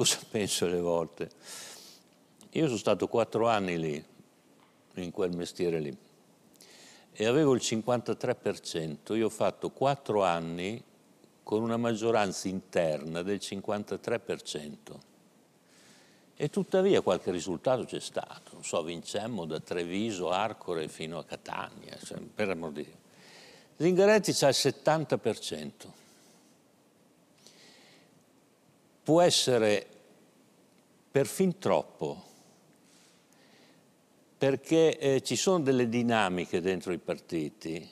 cosa penso alle volte? Io sono stato quattro anni lì, in quel mestiere lì, e avevo il 53%. Io ho fatto quattro anni con una maggioranza interna del 53%. E tuttavia qualche risultato c'è stato. Non so, vincemmo da Treviso, Arcore fino a Catania, cioè, per amor di Dio. Zingaretti ha il 70%. Può essere per fin troppo, perché eh, ci sono delle dinamiche dentro i partiti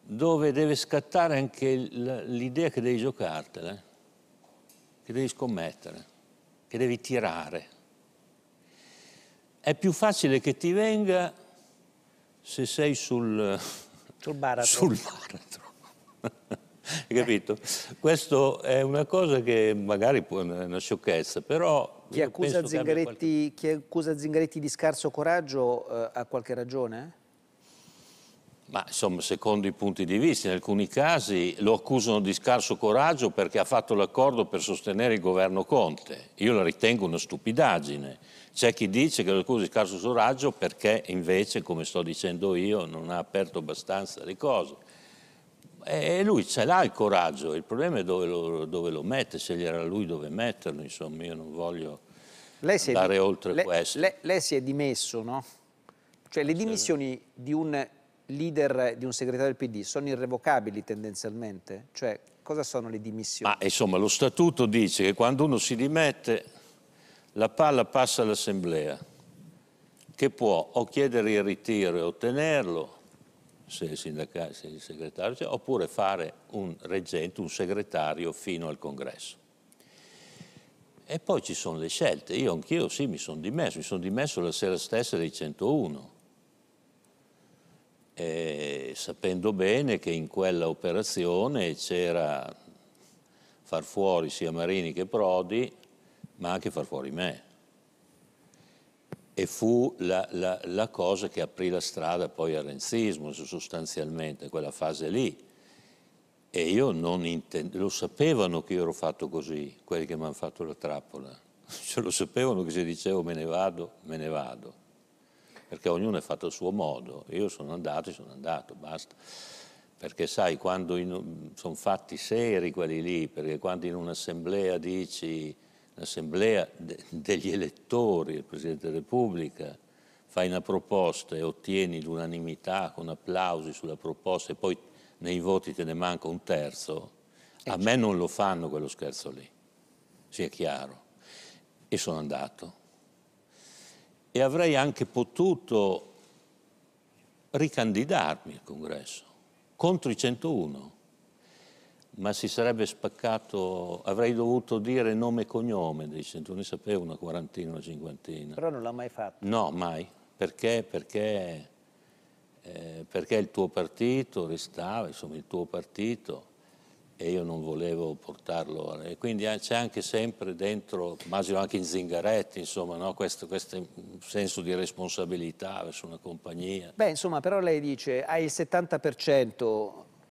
dove deve scattare anche l'idea che devi giocartela, eh, che devi scommettere, che devi tirare. È più facile che ti venga se sei sul, sul baratro. Sul baratro. Hai capito? Questo è una cosa che magari può essere una sciocchezza, però... Chi accusa, qualche... chi accusa, Zingaretti, di scarso coraggio eh, ha qualche ragione? Ma insomma, secondo i punti di vista, in alcuni casi lo accusano di scarso coraggio perché ha fatto l'accordo per sostenere il governo Conte. Io la ritengo una stupidaggine. C'è chi dice che lo accusa di scarso coraggio perché invece, come sto dicendo io, non ha aperto abbastanza le cose. E lui ce l'ha il coraggio, il problema è dove lo, dove lo mette, sceglierà lui dove metterlo, insomma io non voglio lei andare è, oltre lei, questo. Lei, lei, si è dimesso, no? Cioè le dimissioni di un leader, di un segretario del PD sono irrevocabili tendenzialmente? Cioè cosa sono le dimissioni? Ma insomma lo statuto dice che quando uno si dimette la palla passa all'assemblea che può o chiedere il ritiro e ottenerlo se il, sindacato, se il segretario c'è, oppure fare un reggente, un segretario fino al congresso. E poi ci sono le scelte. Io anch'io sì, mi sono dimesso, mi sono dimesso la sera stessa dei 101. E sapendo bene che in quella operazione c'era far fuori sia Marini che Prodi, ma anche far fuori me e fu la, la, la, cosa che aprì la strada poi al renzismo sostanzialmente, quella fase lì. E io non intendevo, lo sapevano che io ero fatto così, quelli che mi hanno fatto la trappola, cioè lo sapevano che se dicevo me ne vado, me ne vado, perché ognuno è fatto a suo modo, io sono andato e sono andato, basta. Perché sai, quando in, sono fatti seri quelli lì, perché quando in un'assemblea dici l'assemblea de degli elettori, il Presidente della Repubblica, fai una proposta e ottieni l'unanimità con applausi sulla proposta e poi nei voti te ne manca un terzo, eh, a certo. me non lo fanno quello scherzo lì, sia chiaro. E sono andato. E avrei anche potuto ricandidarmi al congresso contro i 101 ma si sarebbe spaccato, avrei dovuto dire nome e cognome dei ne sapevo una quarantina, una cinquantina. Però non l'ha mai fatto? No, mai. Perché? Perché, eh, perché il tuo partito restava, insomma il tuo partito, e io non volevo portarlo. E quindi eh, c'è anche sempre dentro, immagino anche in Zingaretti, insomma, no? questo, questo, senso di responsabilità verso una compagnia. Beh, insomma, però lei dice, hai il 70%,